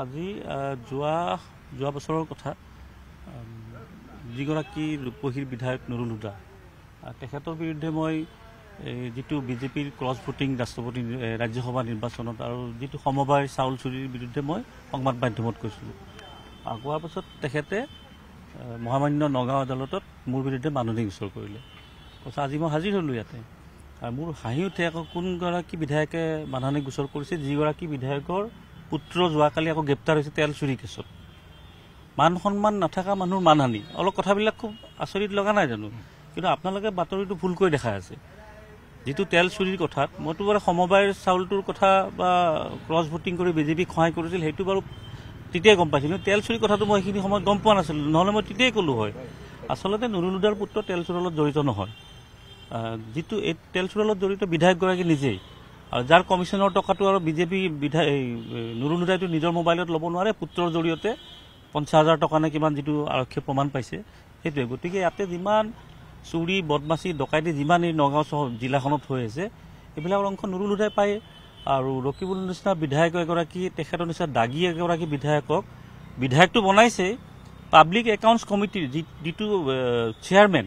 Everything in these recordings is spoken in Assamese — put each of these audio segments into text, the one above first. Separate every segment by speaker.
Speaker 1: আজি যোৱা যোৱা বছৰৰ কথা যিগৰাকী ৰূপহীৰ বিধায়ক নৰুল হুদা তেখেতৰ বিৰুদ্ধে মই যিটো বিজেপিৰ ক্ৰছ ভোটিং ৰাষ্ট্ৰপতি ৰাজ্যসভা নিৰ্বাচনত আৰু যিটো সমবায় চাউল চুৰিৰ বিৰুদ্ধে মই সংবাদ মাধ্যমত কৈছিলোঁ কোৱাৰ পাছত তেখেতে মহামান্য নগাঁও আদালতত মোৰ বিৰুদ্ধে মাননি গোচৰ কৰিলে কৈছে আজি মই হাজিৰ হ'লোঁ ইয়াতে আৰু মোৰ হাঁহি উঠে আকৌ কোনগৰাকী বিধায়কে মাননি গোচৰ কৰিছে যিগৰাকী বিধায়কৰ পুত্ৰ যোৱাকালি আকৌ গ্ৰেপ্তাৰ হৈছে তেল চুৰি কেছত মান সন্মান নাথাকা মানুহৰ মানহানি অলপ কথাবিলাক খুব আচৰিত লগা নাই জানো কিন্তু আপোনালোকে বাতৰিটো ভুলকৈ দেখাই আছে যিটো তেল চুৰিৰ কথা মইতো বাৰু সমবায়ৰ চাউলটোৰ কথা বা ক্ৰছ ভোটিং কৰি বিজেপিক সহায় কৰিছিল সেইটো বাৰু তেতিয়াই গম পাইছিলোঁ তেল চুৰিৰ কথাটো মই সেইখিনি সময়ত গম পোৱা নাছিলোঁ নহ'লে মই তেতিয়াই ক'লোঁ হয় আচলতে নুৰুলুদাৰ পুত্ৰ তেল চোৰৰ লগত জড়িত নহয় যিটো এই তেল চোৰৰ লগত জড়িত বিধায়কগৰাকী নিজেই যার কমিশনের টাকাটা আর বিজেপি বিধায় নুরুনুদায় নিজের মোবাইলত লব নয় পুত্রর জড়িয়ে পঞ্চাশ হাজার টাকা নে কি যদি আরক্ষী প্রমাণ পাইছে সেইটাই গতি ইয়াতে যান চুরি বদমাশি ডকাইতি যান এই নগাঁও সহ জেলাখান হয়ে আছে এইবিল অংশ নুরুনুদায় পায় আর রকিবুল নিচিনা বিধায়ক এগারী তখেতর নিচিনা দাগি এগারী বিধায়কক বিধায়কটা বনাইছে পাবলিক একাউন্টস কমিটির যেয়ারমেন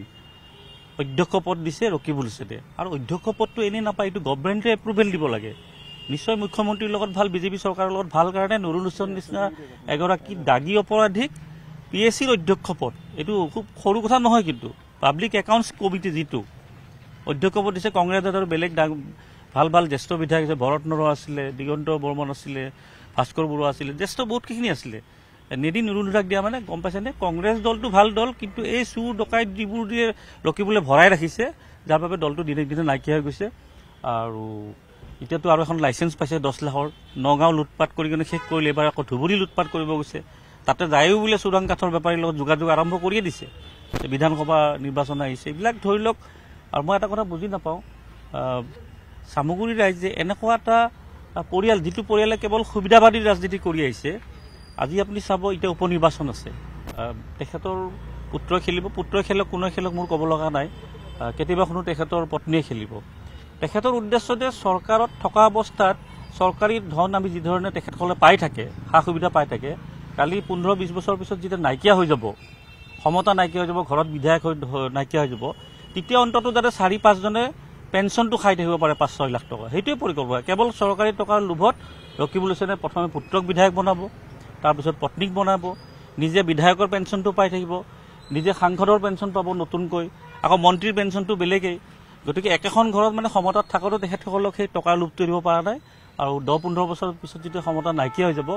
Speaker 1: অধ্যক্ষ পদ দিছে ৰকিবুল চেদে আৰু অধ্যক্ষ পদটো এনেই নাপায় এইটো গভমেণ্টে এপ্ৰুভেল দিব লাগে নিশ্চয় মুখ্যমন্ত্ৰীৰ লগত ভাল বিজেপি চৰকাৰৰ লগত ভাল কাৰণে নৰুল নুৰুলোচন নিচিনা এগৰাকী দাগী অপৰাধীক পি এছ চিৰ অধ্যক্ষ পদ এইটো খুব সৰু কথা নহয় কিন্তু পাব্লিক একাউণ্টছ কমিটি যিটো অধ্যক্ষ পদ দিছে কংগ্ৰেছ আৰু বেলেগ ডাঙ ভাল ভাল জ্যেষ্ঠ বিধায়ক আছে ভৰত নৰ আছিলে দিগন্ত বৰ্মন আছিলে ভাস্কৰ বৰুৱা আছিলে জ্যেষ্ঠ বহুতখিনি আছিলে নেদিন ৰুণুধাক দিয়া মানে গম পাইছেনে কংগ্ৰেছ দলটো ভাল দল কিন্তু এই চুৰ ডকাইত যিবোৰ দিয়ে লখিমপুৰলৈ ভৰাই ৰাখিছে যাৰ বাবে দলটো দিনে দিনে নাইকিয়া হৈ গৈছে আৰু এতিয়াতো আৰু এখন লাইচেঞ্চ পাইছে দহ লাখৰ নগাঁও লুটপাট কৰি কিনে শেষ কৰিলে এইবাৰ আকৌ ধুবুৰী লুটপাট কৰিব গৈছে তাতে যায়ো বোলে চোৰাং কাঠৰ বেপাৰীৰ লগত যোগাযোগ আৰম্ভ কৰিয়ে দিছে বিধানসভা নিৰ্বাচন আহিছে এইবিলাক ধৰি লওক আৰু মই এটা কথা বুজি নাপাওঁ চামগুৰি ৰাইজে এনেকুৱা এটা পৰিয়াল যিটো পৰিয়ালে কেৱল সুবিধাবাদী ৰাজনীতি কৰি আহিছে আজি আপুনি চাব এতিয়া উপ নিৰ্বাচন আছে তেখেতৰ পুত্ৰই খেলিব পুত্ৰই খেলক কোনোৱে খেলক মোৰ ক'ব লগা নাই কেতিয়াবা শুনো তেখেতৰ পত্নীয়ে খেলিব তেখেতৰ উদ্দেশ্য যে চৰকাৰত থকা অৱস্থাত চৰকাৰী ধন আমি যিধৰণে তেখেতসকলে পাই থাকে সা সুবিধা পাই থাকে কালি পোন্ধৰ বিছ বছৰ পিছত যেতিয়া নাইকিয়া হৈ যাব ক্ষমতা নাইকিয়া হৈ যাব ঘৰত বিধায়ক হৈ নাইকিয়া হৈ যাব তেতিয়া অন্ততঃ যাতে চাৰি পাঁচজনে পেঞ্চনটো খাই থাকিব পাৰে পাঁচ ছয় লাখ টকা সেইটোৱে পৰিকল্পনা কেৱল চৰকাৰী টকাৰ লোভত ৰকিবুল হুছেনে প্ৰথমে পুত্ৰক বিধায়ক বনাব তাৰপিছত পত্নীক বনাব নিজে বিধায়কৰ পেঞ্চনটো পাই থাকিব নিজে সাংসদৰ পেঞ্চন পাব নতুনকৈ আকৌ মন্ত্ৰীৰ পেঞ্চনটো বেলেগেই গতিকে একেখন ঘৰত মানে ক্ষমতাত থাকোঁতে তেখেতসকলক সেই টকাৰ লোভ দিব পৰা নাই আৰু দহ পোন্ধৰ বছৰৰ পিছত যেতিয়া ক্ষমতা নাইকিয়া হৈ যাব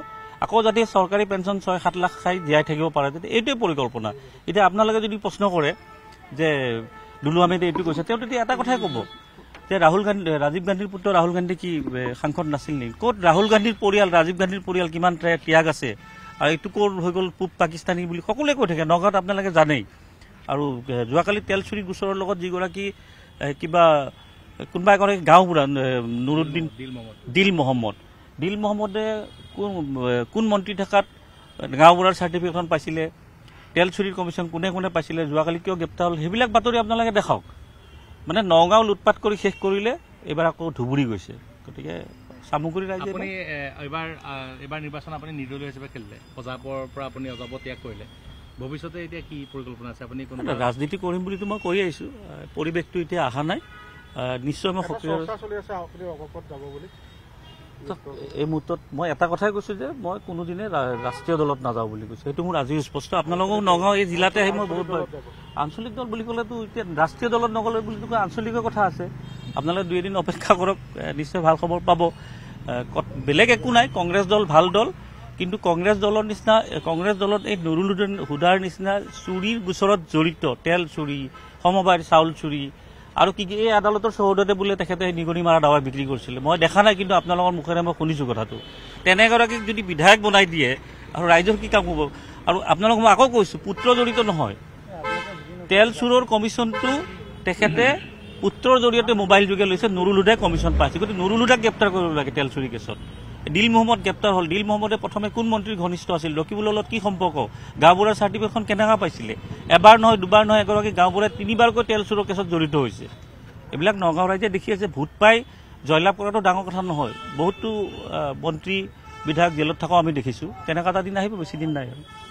Speaker 1: আকৌ যাতে চৰকাৰী পেঞ্চন ছয় সাত লাখ চাই জীয়াই থাকিব পাৰে তেতিয়া এইটোৱে পৰিকল্পনা এতিয়া আপোনালোকে যদি প্ৰশ্ন কৰে যে দুলুৱামেদে এইটো কৈছে তেওঁ তেতিয়া এটা কথাই ক'ব এতিয়া ৰাহুল গান্ধী ৰাজীৱ গান্ধীৰ পুত্ৰ ৰাহুল গান্ধী কি সাংসদ নাছিল নেকি ক'ত ৰাহুল গান্ধীৰ পৰিয়াল ৰাজীৱ গান্ধীৰ পৰিয়াল কিমান ত্যাগ আছে আৰু এইটো ক'ত হৈ গ'ল পূব পাকিস্তানী বুলি সকলোৱে কৈ থাকে নগাঁৱত আপোনালোকে জানেই আৰু যোৱাকালি তেলচুৰি গোচৰৰ লগত যিগৰাকী কিবা কোনোবা এগৰাকী গাঁওবুঢ়া নুৰুদ্দিন দিল মহম্মদ দিল মহম্মদে কোন কোন মন্ত্ৰী থকাত গাঁওবুঢ়াৰ চাৰ্টিফিকেটখন পাইছিলে তেলচুৰিৰ কমিশ্যন কোনে কোনে পাইছিলে যোৱাকালি কিয় গ্ৰেপ্তাৰ হ'ল সেইবিলাক বাতৰি আপোনালোকে দেখাওক মানে নগাঁও লুটপাট কৰি শেষ কৰিলে এইবাৰ আকৌ ধুবুৰী গৈছে গতিকে চামুগুৰি ৰাইজে এইবাৰ নিৰ্বাচন আপুনি নিৰ্দলীয় হিচাপে খেলিলে অজাপৰ পৰা আপুনি অজাপ ত্যাগ কৰিলে ভৱিষ্যতে এতিয়া কি পৰিকল্পনা আছে আপুনি ৰাজনীতি কৰিম বুলিতো মই কৈ আহিছোঁ পৰিৱেশটো এতিয়া অহা নাই নিশ্চয় মই সক্ৰিয় এই মুহূৰ্তত মই এটা কথাই কৈছোঁ যে মই কোনোদিনে ৰাষ্ট্ৰীয় দলত নাযাওঁ বুলি কৈছোঁ সেইটো মোৰ আজিও স্পষ্ট আপোনালোকেও নগাওঁ এই জিলাতে আহি মই বহুত ভাল আঞ্চলিক দল বুলি ক'লেতো এতিয়া ৰাষ্ট্ৰীয় দলত নগ'লে বুলিতো আঞ্চলিকৰ কথা আছে আপোনালোকে দুই এদিন অপেক্ষা কৰক নিশ্চয় ভাল খবৰ পাব বেলেগ একো নাই কংগ্ৰেছ দল ভাল দল কিন্তু কংগ্ৰেছ দলৰ নিচিনা কংগ্ৰেছ দলত এই নুৰুল হুদাৰ নিচিনা চুৰিৰ গোচৰত জড়িত তেল চুৰি সমবায়ৰ চাউল চুৰি আৰু কি কি এই আদালতৰ চৌহদতে বোলে তেখেতে নিগনি মাৰা দাৱা বিক্ৰী কৰিছিলে মই দেখা নাই কিন্তু আপোনালোকৰ মুখেৰে মই শুনিছোঁ কথাটো তেনেগৰাকীক যদি বিধায়ক বনাই দিয়ে আৰু ৰাইজৰ কি কাম হ'ব আৰু আপোনালোকক মই আকৌ কৈছোঁ পুত্ৰ জড়িত নহয় তেল চুৰৰ কমিশ্যনটো তেখেতে পুত্ৰৰ জৰিয়তে মোবাইল যোগে লৈছে নৰুলোধাই কমিশ্যন পাইছে গতিকে নুৰুল গ্ৰেপ্তাৰ কৰিব লাগে তেল চুৰি কেছত দিল মহম্মদ গ্ৰেপ্তাৰ হ'ল দিল মহম্মদে প্ৰথমে কোন মন্ত্ৰীৰ ঘনিষ্ঠ আছিল লক্ষীবুলৰ লগত কি সম্পৰ্ক গাঁওবুঢ়াৰ চাৰ্টিফিকেটখন কেনেকুৱা পাইছিলে এবাৰ নহয় দুবাৰ নহয় এগৰাকী গাঁওবুঢ়াই তিনিবাৰকৈ তেল চোৰৰ কেছত জড়িত হৈছে এইবিলাক নগাঁও ৰাইজে দেখি আছে ভোট পাই জয়লাভ কৰাটো ডাঙৰ কথা নহয় বহুতো মন্ত্ৰী বিধায়ক জেলত থকাও আমি দেখিছোঁ তেনেকুৱা এটা দিন আহিব বেছিদিন নাই আৰু